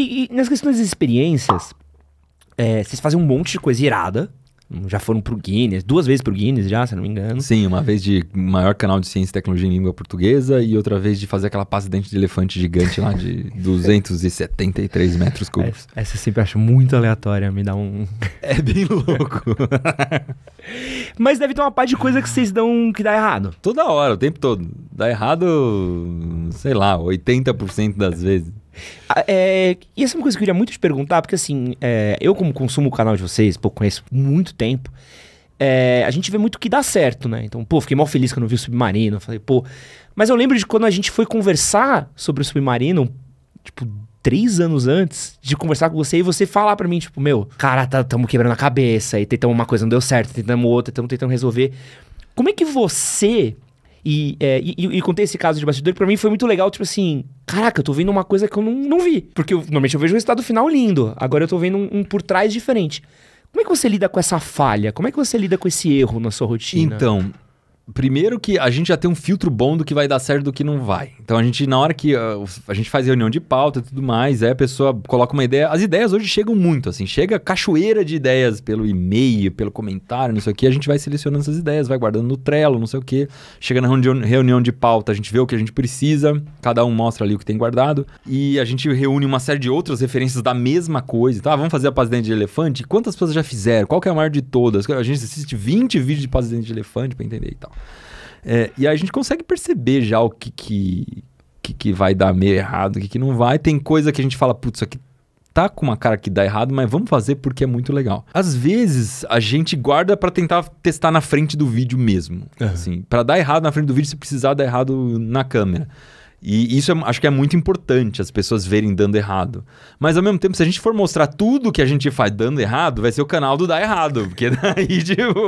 E, e nas questões das experiências, é, vocês fazem um monte de coisa irada. Já foram pro Guinness, duas vezes pro Guinness já, se não me engano. Sim, uma vez de maior canal de ciência e tecnologia em língua portuguesa e outra vez de fazer aquela pasta dente de elefante gigante lá de 273 metros cúbicos. Essa, essa eu sempre acho muito aleatória, me dá um... É bem louco. Mas deve ter uma parte de coisa que vocês dão que dá errado. Toda hora, o tempo todo. Dá errado, sei lá, 80% das vezes. Ah, é, e essa é uma coisa que eu queria muito te perguntar, porque assim, é, eu como consumo o canal de vocês, pô, conheço muito tempo, é, a gente vê muito que dá certo, né? Então, pô, fiquei mal feliz que eu não vi o Submarino, falei, pô... Mas eu lembro de quando a gente foi conversar sobre o Submarino, tipo, três anos antes de conversar com você e você falar para mim, tipo, meu, cara, tá, tamo quebrando a cabeça e tentamos uma coisa, não deu certo, tentamos outra, tamo tentando resolver. Como é que você e, é, e, e, contei esse caso de bastidor, para mim foi muito legal, tipo assim, caraca, eu tô vendo uma coisa que eu não, não vi. Porque eu, normalmente eu vejo o resultado final lindo, agora eu tô vendo um, um, por trás diferente. Como é que você lida com essa falha? Como é que você lida com esse erro na sua rotina? Então, primeiro que a gente já tem um filtro bom do que vai dar certo do que não vai. Então a gente, na hora que uh, a gente faz reunião de pauta e tudo mais, é, a pessoa coloca uma ideia. As ideias hoje chegam muito, assim, chega cachoeira de ideias pelo e-mail, pelo comentário, não sei o que. A gente vai selecionando essas ideias, vai guardando no Trello, não sei o que. Chega na reunião de pauta, a gente vê o que a gente precisa, cada um mostra ali o que tem guardado. E a gente reúne uma série de outras referências da mesma coisa. Então, ah, vamos fazer a paz de elefante? Quantas pessoas já fizeram? Qual é a maior de todas? A gente assiste 20 vídeos de paz de elefante para entender e tal. É, e a gente consegue perceber já o que, que, que, que vai dar meio errado, o que, que não vai. Tem coisa que a gente fala, putz, isso aqui tá com uma cara que dá errado, mas vamos fazer porque é muito legal. Às vezes a gente guarda para tentar testar na frente do vídeo mesmo. Uhum. Assim, para dar errado na frente do vídeo, se precisar dar errado na câmera. E isso é, acho que é muito importante as pessoas verem dando errado. Mas ao mesmo tempo, se a gente for mostrar tudo que a gente faz dando errado, vai ser o canal do dar errado. Porque daí, tipo.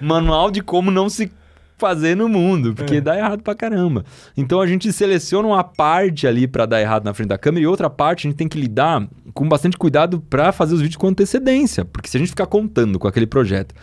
Manual de como não se fazer no mundo, porque é. dá errado pra caramba. Então a gente seleciona uma parte ali para dar errado na frente da câmera e outra parte a gente tem que lidar com bastante cuidado para fazer os vídeos com antecedência, porque se a gente ficar contando com aquele projeto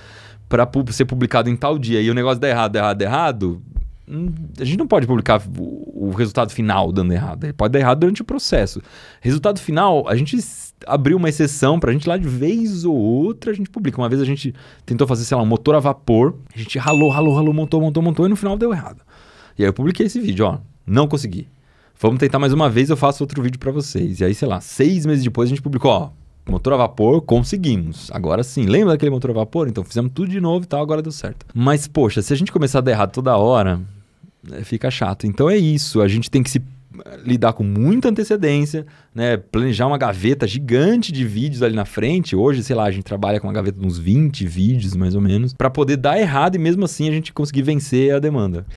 para ser publicado em tal dia e o negócio dá errado, dá errado, dá errado, Hum, a gente não pode publicar o, resultado final dando errado. Ele pode dar errado durante o processo. Resultado final, a gente abriu uma exceção para a gente lá de vez ou outra a gente publica. Uma vez a gente tentou fazer, sei lá, um motor a vapor. A gente ralou, ralou, ralou, montou, montou, montou e no final deu errado. E aí eu publiquei esse vídeo, ó. Não consegui. Vamos tentar mais uma vez, eu faço outro vídeo para vocês. E aí, sei lá, seis meses depois a gente publicou, ó. Motor a vapor, conseguimos. Agora sim, lembra daquele motor a vapor? Então fizemos tudo de novo e tal, agora deu certo. Mas, poxa, se a gente começar a dar errado toda hora, é, fica chato. Então é isso, a gente tem que se eh, lidar com muita antecedência, né? Planejar uma gaveta gigante de vídeos ali na frente. Hoje, sei lá, a gente trabalha com uma gaveta de uns 20 vídeos, mais ou menos, para poder dar errado e mesmo assim a gente conseguir vencer a demanda.